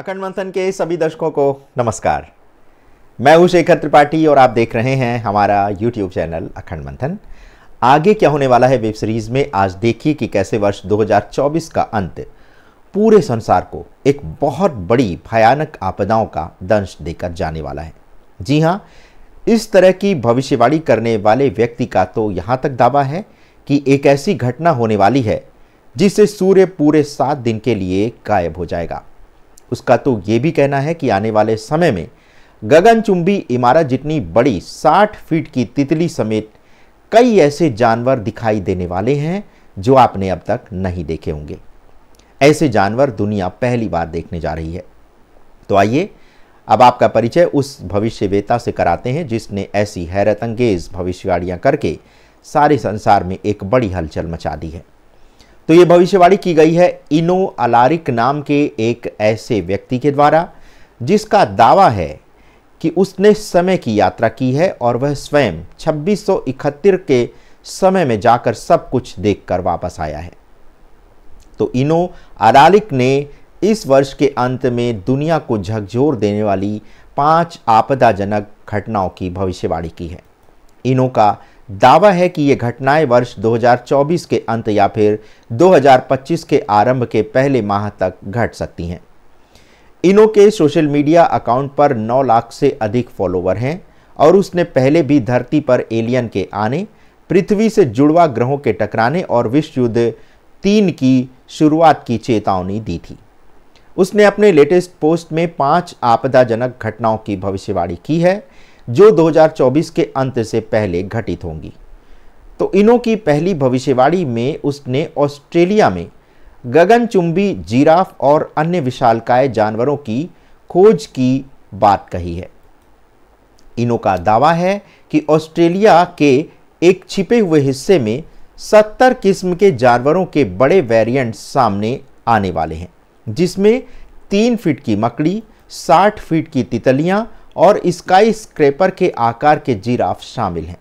अखंड मंथन के सभी दर्शकों को नमस्कार मैं हूं शेखर त्रिपाठी और आप देख रहे हैं हमारा YouTube चैनल अखंड मंथन आगे क्या होने वाला है वेब सीरीज में आज देखिए कि कैसे वर्ष 2024 का अंत पूरे संसार को एक बहुत बड़ी भयानक आपदाओं का दंश देकर जाने वाला है जी हाँ इस तरह की भविष्यवाणी करने वाले व्यक्ति का तो यहाँ तक दावा है कि एक ऐसी घटना होने वाली है जिससे सूर्य पूरे सात दिन के लिए गायब हो जाएगा उसका तो ये भी कहना है कि आने वाले समय में गगनचुंबी इमारत जितनी बड़ी 60 फीट की तितली समेत कई ऐसे जानवर दिखाई देने वाले हैं जो आपने अब तक नहीं देखे होंगे ऐसे जानवर दुनिया पहली बार देखने जा रही है तो आइए अब आपका परिचय उस भविष्यवेता से कराते हैं जिसने ऐसी हैरत अंगेज करके सारे संसार में एक बड़ी हलचल मचा दी है तो ये भविष्यवाणी की गई है इनो अलारिक नाम के एक ऐसे व्यक्ति के द्वारा जिसका दावा है कि उसने समय की यात्रा की है और वह स्वयं छब्बीस के समय में जाकर सब कुछ देखकर वापस आया है तो इनो अलारिक ने इस वर्ष के अंत में दुनिया को झकझोर देने वाली पांच आपदाजनक घटनाओं की भविष्यवाणी की है इनो का दावा है कि ये घटनाएं वर्ष 2024 के अंत या फिर 2025 के आरंभ के पहले माह तक घट सकती हैं इनो के सोशल मीडिया अकाउंट पर 9 लाख से अधिक फॉलोवर हैं और उसने पहले भी धरती पर एलियन के आने पृथ्वी से जुड़वा ग्रहों के टकराने और विश्व युद्ध तीन की शुरुआत की चेतावनी दी थी उसने अपने लेटेस्ट पोस्ट में पांच आपदाजनक घटनाओं की भविष्यवाणी की है जो 2024 के अंत से पहले घटित होंगी तो इनो की पहली भविष्यवाणी में उसने ऑस्ट्रेलिया में गगनचुंबी जीराफ और अन्य विशालकाय जानवरों की खोज की बात कही है इनो का दावा है कि ऑस्ट्रेलिया के एक छिपे हुए हिस्से में 70 किस्म के जानवरों के बड़े वेरिएंट सामने आने वाले हैं जिसमें तीन फीट की मकड़ी 60 फीट की तितलियां और स्काई स्क्रेपर के आकार के जीराफ शामिल हैं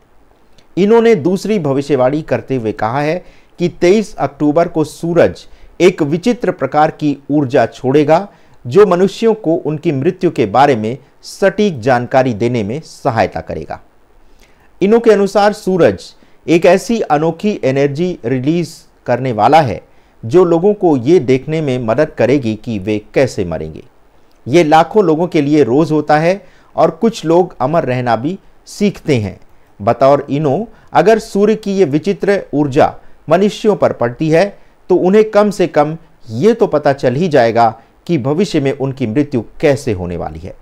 इन्होंने दूसरी भविष्यवाणी करते हुए कहा है कि 23 अक्टूबर को सूरज एक विचित्र प्रकार की ऊर्जा छोड़ेगा जो मनुष्यों को उनकी मृत्यु के बारे में सटीक जानकारी देने में सहायता करेगा इनों के अनुसार सूरज एक ऐसी अनोखी एनर्जी रिलीज करने वाला है जो लोगों को ये देखने में मदद करेगी कि वे कैसे मरेंगे ये लाखों लोगों के लिए रोज़ होता है और कुछ लोग अमर रहना भी सीखते हैं बतौर इनो अगर सूर्य की ये विचित्र ऊर्जा मनुष्यों पर पड़ती है तो उन्हें कम से कम ये तो पता चल ही जाएगा कि भविष्य में उनकी मृत्यु कैसे होने वाली है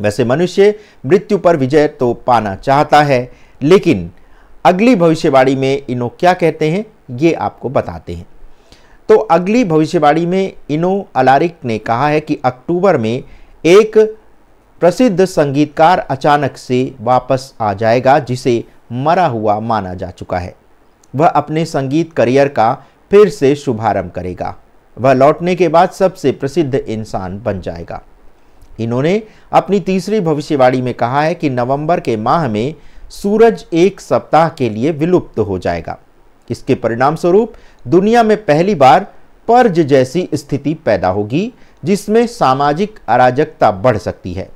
वैसे मनुष्य मृत्यु पर विजय तो पाना चाहता है लेकिन अगली भविष्यवाणी में इनो क्या कहते हैं ये आपको बताते हैं तो अगली भविष्यवाणी में इनो अलारिक ने कहा है कि अक्टूबर में एक प्रसिद्ध संगीतकार अचानक से वापस आ जाएगा जिसे मरा हुआ माना जा चुका है वह अपने संगीत करियर का फिर से शुभारंभ करेगा वह लौटने के बाद सबसे प्रसिद्ध इंसान बन जाएगा इन्होंने अपनी तीसरी भविष्यवाणी में कहा है कि नवंबर के माह में सूरज एक सप्ताह के लिए विलुप्त हो जाएगा इसके परिणाम स्वरूप दुनिया में पहली बार पर्ज जैसी स्थिति पैदा होगी जिसमें सामाजिक अराजकता बढ़ सकती है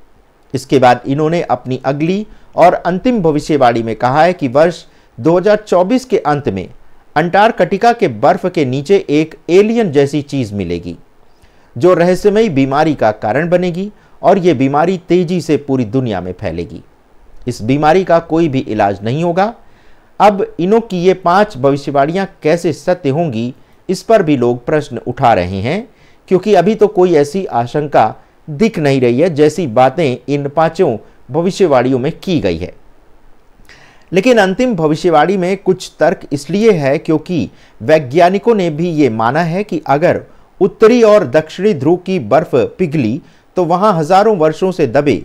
इसके बाद इन्होंने अपनी अगली और अंतिम भविष्यवाणी में कहा है कि वर्ष 2024 के अंत में अंटार्कटिका के बर्फ के नीचे एक एलियन जैसी चीज मिलेगी जो रहस्यमयी बीमारी का कारण बनेगी और ये बीमारी तेजी से पूरी दुनिया में फैलेगी इस बीमारी का कोई भी इलाज नहीं होगा अब इनों की ये पांच भविष्यवाणियां कैसे सत्य होंगी इस पर भी लोग प्रश्न उठा रहे हैं क्योंकि अभी तो कोई ऐसी आशंका दिख नहीं रही है जैसी बातें इन पांचों भविष्यवाणियों में की गई है लेकिन अंतिम भविष्यवाणी में कुछ तर्क इसलिए है क्योंकि वैज्ञानिकों ने भी ये माना है कि अगर उत्तरी और दक्षिणी ध्रुव की बर्फ पिघली तो वहां हजारों वर्षों से दबे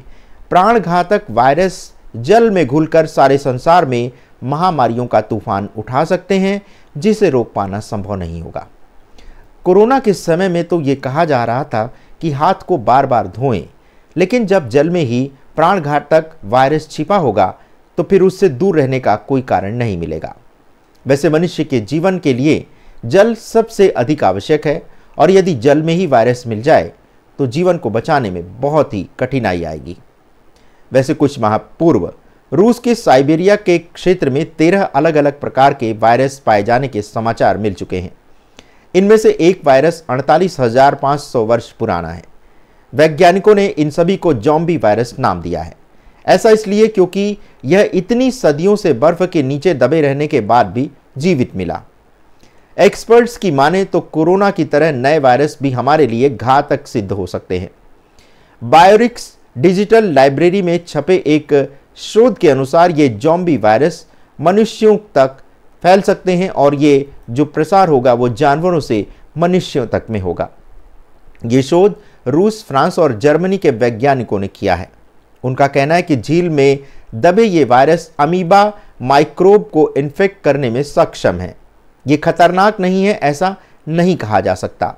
प्राणघातक वायरस जल में घुलकर सारे संसार में महामारियों का तूफान उठा सकते हैं जिसे रोक पाना संभव नहीं होगा कोरोना के समय में तो ये कहा जा रहा था कि हाथ को बार बार धोएं लेकिन जब जल में ही प्राणघातक वायरस छिपा होगा तो फिर उससे दूर रहने का कोई कारण नहीं मिलेगा वैसे मनुष्य के जीवन के लिए जल सबसे अधिक आवश्यक है और यदि जल में ही वायरस मिल जाए तो जीवन को बचाने में बहुत ही कठिनाई आएगी वैसे कुछ माह पूर्व रूस के साइबेरिया के क्षेत्र में तेरह अलग अलग प्रकार के वायरस पाए जाने के समाचार मिल चुके हैं इनमें से एक वायरस अड़तालीस वर्ष पुराना है वैज्ञानिकों ने इन सभी को जॉम्बी वायरस नाम दिया है ऐसा इसलिए क्योंकि यह इतनी सदियों से बर्फ के नीचे दबे रहने के बाद भी जीवित मिला एक्सपर्ट्स की माने तो कोरोना की तरह नए वायरस भी हमारे लिए घातक सिद्ध हो सकते हैं बायोरिक्स डिजिटल लाइब्रेरी में छपे एक शोध के अनुसार ये जॉम्बी वायरस मनुष्यों तक फैल सकते हैं और ये जो प्रसार होगा वो जानवरों से मनुष्यों तक में होगा ये शोध रूस फ्रांस और जर्मनी के वैज्ञानिकों ने किया है उनका कहना है कि झील में दबे ये वायरस अमीबा माइक्रोब को इन्फेक्ट करने में सक्षम है ये खतरनाक नहीं है ऐसा नहीं कहा जा सकता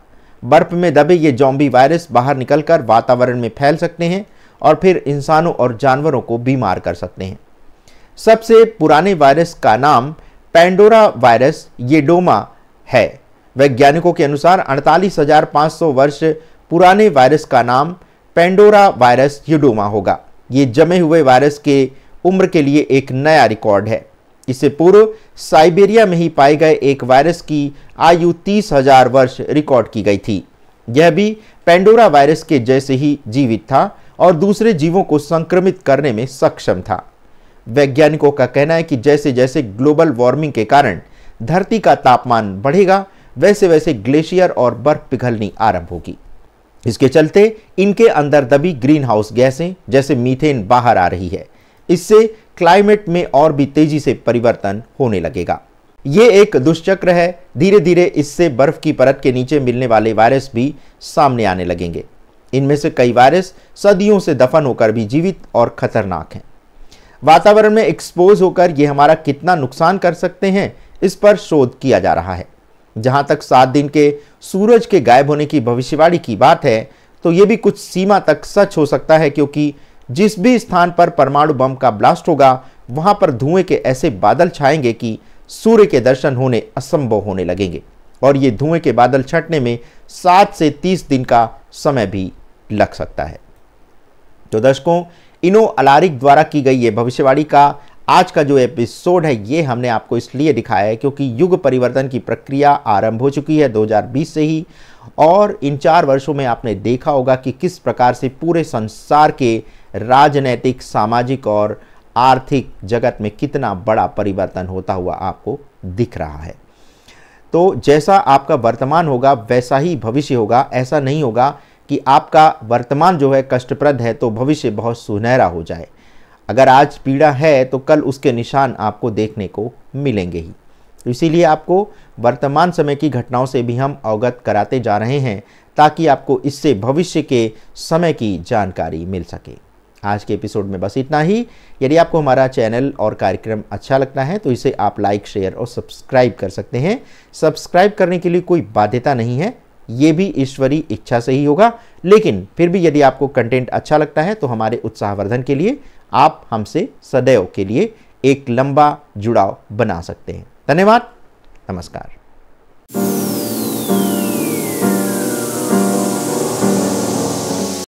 बर्फ में दबे ये जॉम्बी वायरस बाहर निकलकर वातावरण में फैल सकते हैं और फिर इंसानों और जानवरों को बीमार कर सकते हैं सबसे पुराने वायरस का नाम पैंडोरा वायरस ये डोमा है वैज्ञानिकों के अनुसार अड़तालीस वर्ष पुराने वायरस का नाम पेंडोरा वायरस यूडोमा होगा ये जमे हुए वायरस के उम्र के लिए एक नया रिकॉर्ड है इससे पूर्व साइबेरिया में ही पाए गए एक वायरस की आयु तीस हजार वर्ष रिकॉर्ड की गई थी यह भी पेंडोरा वायरस के जैसे ही जीवित था और दूसरे जीवों को संक्रमित करने में सक्षम था वैज्ञानिकों का कहना है कि जैसे जैसे ग्लोबल वार्मिंग के कारण धरती का तापमान बढ़ेगा वैसे वैसे ग्लेशियर और बर्फ पिघलनी आरंभ होगी इसके चलते इनके अंदर दबी ग्रीन हाउस गैसें जैसे मीथेन बाहर आ रही है इससे क्लाइमेट में और भी तेजी से परिवर्तन होने लगेगा ये एक दुष्चक्र है धीरे धीरे इससे बर्फ की परत के नीचे मिलने वाले वायरस भी सामने आने लगेंगे इनमें से कई वायरस सदियों से दफन होकर भी जीवित और खतरनाक हैं वातावरण में एक्सपोज होकर ये हमारा कितना नुकसान कर सकते हैं इस पर शोध किया जा रहा है जहां तक सात दिन के सूरज के गायब होने की भविष्यवाणी की बात है तो ये भी कुछ सीमा तक सच हो सकता है क्योंकि जिस भी स्थान पर परमाणु बम का ब्लास्ट होगा वहां पर धुएं के ऐसे बादल छाएंगे कि सूर्य के दर्शन होने असंभव होने लगेंगे और ये धुएं के बादल छटने में सात से तीस दिन का समय भी लग सकता है तो दर्शकों इनो अलारिक द्वारा की गई है भविष्यवाणी का आज का जो एपिसोड है ये हमने आपको इसलिए दिखाया है क्योंकि युग परिवर्तन की प्रक्रिया आरंभ हो चुकी है 2020 से ही और इन चार वर्षों में आपने देखा होगा कि किस प्रकार से पूरे संसार के राजनैतिक सामाजिक और आर्थिक जगत में कितना बड़ा परिवर्तन होता हुआ आपको दिख रहा है तो जैसा आपका वर्तमान होगा वैसा ही भविष्य होगा ऐसा नहीं होगा कि आपका वर्तमान जो है कष्टप्रद है तो भविष्य बहुत सुनहरा हो जाए अगर आज पीड़ा है तो कल उसके निशान आपको देखने को मिलेंगे ही तो इसीलिए आपको वर्तमान समय की घटनाओं से भी हम अवगत कराते जा रहे हैं ताकि आपको इससे भविष्य के समय की जानकारी मिल सके आज के एपिसोड में बस इतना ही यदि आपको हमारा चैनल और कार्यक्रम अच्छा लगता है तो इसे आप लाइक शेयर और सब्सक्राइब कर सकते हैं सब्सक्राइब करने के लिए कोई बाध्यता नहीं है ये भी ईश्वरी इच्छा से ही होगा लेकिन फिर भी यदि आपको कंटेंट अच्छा लगता है तो हमारे उत्साहवर्धन के लिए आप हमसे सदैव के लिए एक लंबा जुड़ाव बना सकते हैं धन्यवाद नमस्कार